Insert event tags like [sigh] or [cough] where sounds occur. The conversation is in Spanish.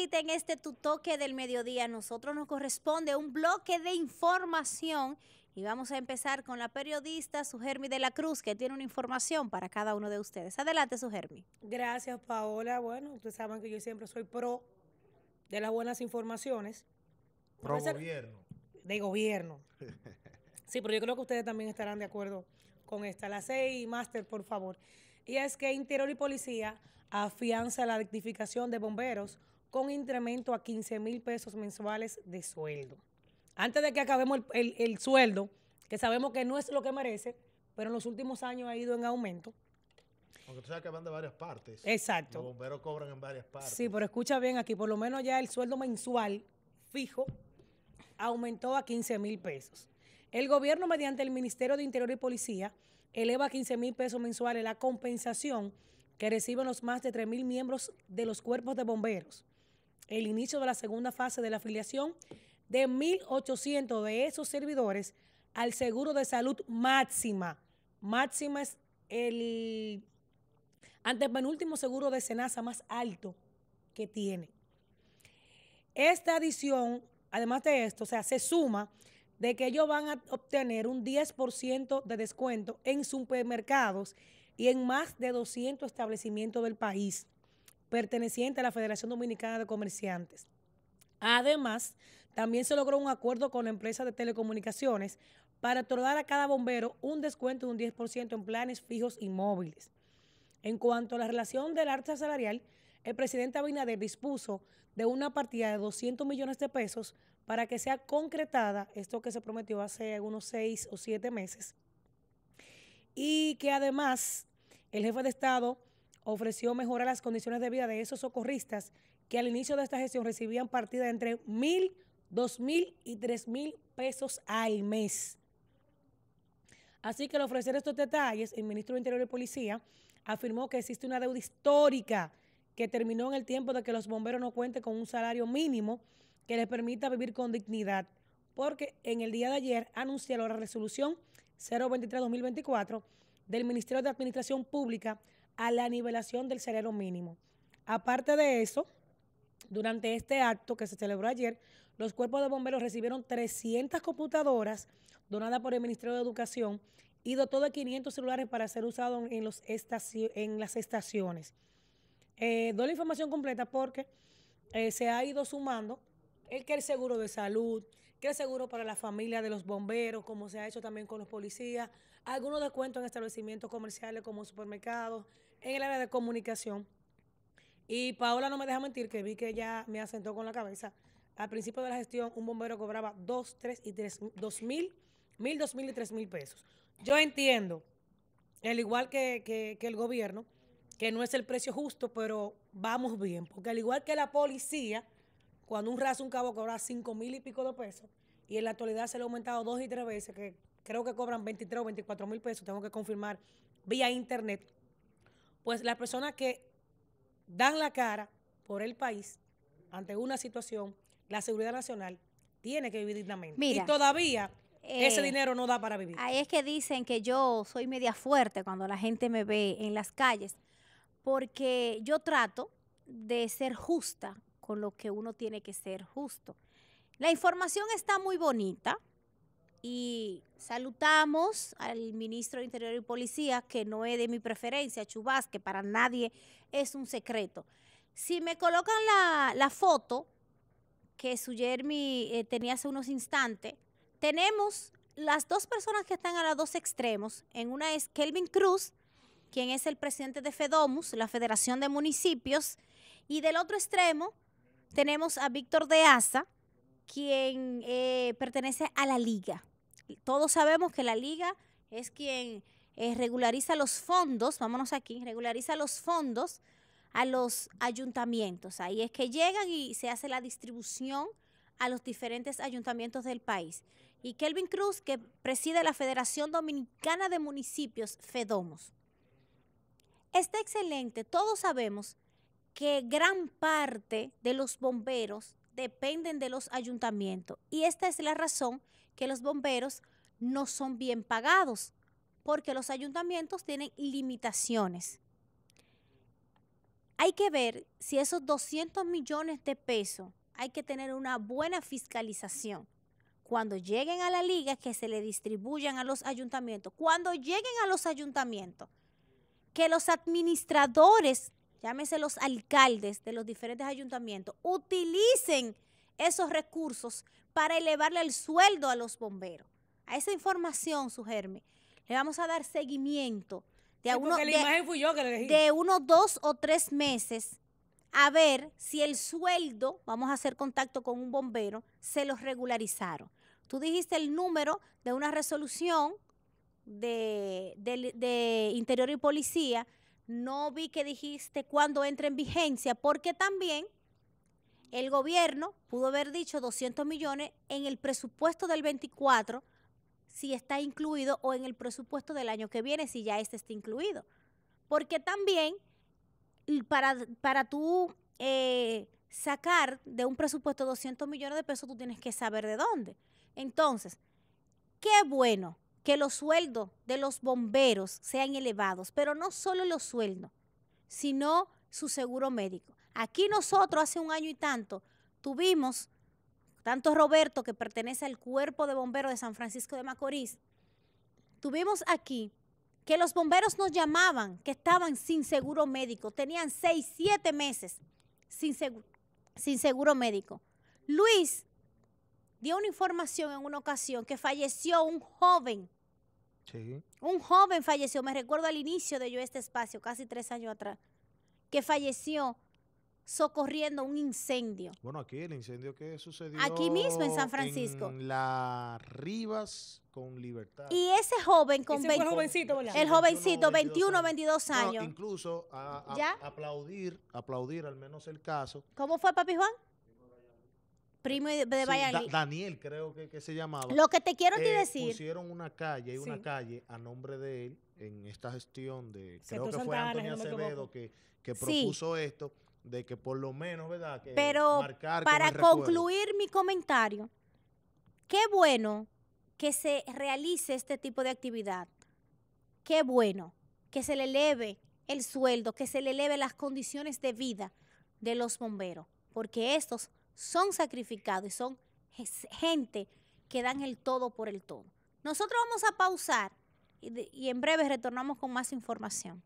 en este tu toque del mediodía. nosotros nos corresponde un bloque de información y vamos a empezar con la periodista Sugermi de la Cruz, que tiene una información para cada uno de ustedes. Adelante, Sugermi. Gracias, Paola. Bueno, ustedes saben que yo siempre soy pro de las buenas informaciones. Pro gobierno. De gobierno. [laughs] Sí, pero yo creo que ustedes también estarán de acuerdo con esta. La y Máster, por favor. Y es que Interior y Policía afianza la rectificación de bomberos con incremento a 15 mil pesos mensuales de sueldo. Antes de que acabemos el, sueldo, que sabemos que no es lo que merece, pero en los últimos años ha ido en aumento. Aunque tú sabes que van de varias partes. Exacto. Los bomberos cobran en varias partes. Sí, pero escucha bien aquí, por lo menos ya el sueldo mensual fijo aumentó a 15 mil pesos. El gobierno, mediante el Ministerio de Interior y Policía, eleva a 15 mil pesos mensuales la compensación que reciben los más de 3 mil miembros de los cuerpos de bomberos el inicio de la segunda fase de la afiliación de 1.800 de esos servidores al seguro de salud máxima. Máxima es el antepenúltimo seguro de Senasa más alto que tiene. Esta adición, además de esto, o sea, se suma de que ellos van a obtener un 10% de descuento en supermercados y en más de 200 establecimientos del país perteneciente a la Federación Dominicana de Comerciantes. Además, también se logró un acuerdo con la empresa de telecomunicaciones para otorgar a cada bombero un descuento de un 10% en planes fijos y móviles. En cuanto a la relación del arte salarial, el presidente Abinader dispuso de una partida de 200 millones de pesos para que sea concretada, esto que se prometió hace unos seis o siete meses, y que además el jefe de Estado ofreció mejorar las condiciones de vida de esos socorristas que al inicio de esta gestión recibían partida entre mil, dos mil y tres mil pesos al mes. Así que al ofrecer estos detalles, el ministro de Interior y Policía afirmó que existe una deuda histórica que terminó en el tiempo de que los bomberos no cuenten con un salario mínimo que les permita vivir con dignidad, porque en el día de ayer anunció la resolución 023-2024 del Ministerio de Administración Pública a la nivelación del cerebro mínimo. Aparte de eso, durante este acto que se celebró ayer, los cuerpos de bomberos recibieron 300 computadoras donadas por el Ministerio de Educación y dotó de 500 celulares para ser usados en, en las estaciones. Eh, doy la información completa porque eh, se ha ido sumando el que el seguro de salud, que el seguro para la familia de los bomberos, como se ha hecho también con los policías, algunos descuentos en establecimientos comerciales como supermercados, en el área de comunicación. Y Paola no me deja mentir que vi que ella me asentó con la cabeza. Al principio de la gestión, un bombero cobraba dos, tres y tres dos mil, mil, dos mil y tres mil pesos. Yo entiendo, al igual que, que, el gobierno, que no es el precio justo, pero vamos bien. Porque al igual que la policía, cuando un raso, un cabo cobra cinco mil y pico de pesos, y en la actualidad se le ha aumentado dos y tres veces, que creo que cobran 23 o 24 mil pesos, tengo que confirmar vía internet, pues las personas que dan la cara por el país ante una situación, la seguridad nacional tiene que vivir dignamente. y todavía ese eh, dinero no da para vivir. Ahí es que dicen que yo soy media fuerte cuando la gente me ve en las calles, porque yo trato de ser justa con lo que uno tiene que ser justo. La información está muy bonita, y saludamos al ministro de Interior y Policía, que no es de mi preferencia, Chubás, que para nadie es un secreto. Si me colocan la, foto que su Jeremy eh, tenía hace unos instantes, tenemos las dos personas que están a los dos extremos. En una es Kelvin Cruz, quien es el presidente de FEDOMUS, la Federación de Municipios, y del otro extremo tenemos a Víctor de Asa, quien eh, pertenece a la Liga todos sabemos que la liga es quien eh, regulariza los fondos, vámonos aquí, regulariza los fondos a los ayuntamientos. Ahí es que llegan y se hace la distribución a los diferentes ayuntamientos del país. Y Kelvin Cruz, que preside la Federación Dominicana de Municipios, FEDOMOS. Está excelente. Todos sabemos que gran parte de los bomberos dependen de los ayuntamientos. Y esta es la razón que los bomberos no son bien pagados, porque los ayuntamientos tienen limitaciones. Hay que ver si esos 200 millones de pesos hay que tener una buena fiscalización. Cuando lleguen a la liga, que se le distribuyan a los ayuntamientos. Cuando lleguen a los ayuntamientos, que los administradores llámese los alcaldes de los diferentes ayuntamientos, utilicen esos recursos para elevarle el sueldo a los bomberos. A esa información, sugerme, le vamos a dar seguimiento de, uno, de, de unos dos o tres meses a ver si el sueldo, vamos a hacer contacto con un bombero, se los regularizaron. Tú dijiste el número de una resolución de Interior y Policía no vi que dijiste cuándo entra en vigencia, porque también el gobierno pudo haber dicho 200 millones en el presupuesto del 24, si está incluido, o en el presupuesto del año que viene, si ya este está incluido. Porque también, para, para tú eh, sacar de un presupuesto 200 millones de pesos, tú tienes que saber de dónde. Entonces, qué bueno que los sueldos de los bomberos sean elevados, pero no solo los sueldos, sino su seguro médico. Aquí nosotros hace un año y tanto tuvimos, tanto Roberto que pertenece al cuerpo de bomberos de San Francisco de Macorís, tuvimos aquí que los bomberos nos llamaban que estaban sin seguro médico, tenían seis, siete meses sin seguro, sin seguro médico. Luis dio una información en una ocasión que falleció un joven un joven falleció, me recuerdo al inicio de yo este espacio, casi tres años atrás, que falleció socorriendo un incendio. Bueno, aquí el incendio que sucedió. Aquí mismo en San Francisco. En la Rivas con Libertad. Y ese joven con jovencito, El 21, 22, 22 años. incluso a, aplaudir, aplaudir al menos el caso. ¿Cómo fue, Papi Juan? primo de, Valladolid. Daniel, creo que, se llamaba. Lo que te quiero eh, decir. Pusieron una calle, y una calle a nombre de él en esta gestión de, creo que fue Antonio Acevedo que, propuso esto, de que por lo menos, ¿verdad? Pero para concluir mi comentario, qué bueno que se realice este tipo de actividad. Qué bueno que se le eleve el sueldo, que se le eleve las condiciones de vida de los bomberos, porque estos son sacrificados y son gente que dan el todo por el todo. Nosotros vamos a pausar y, en breve retornamos con más información.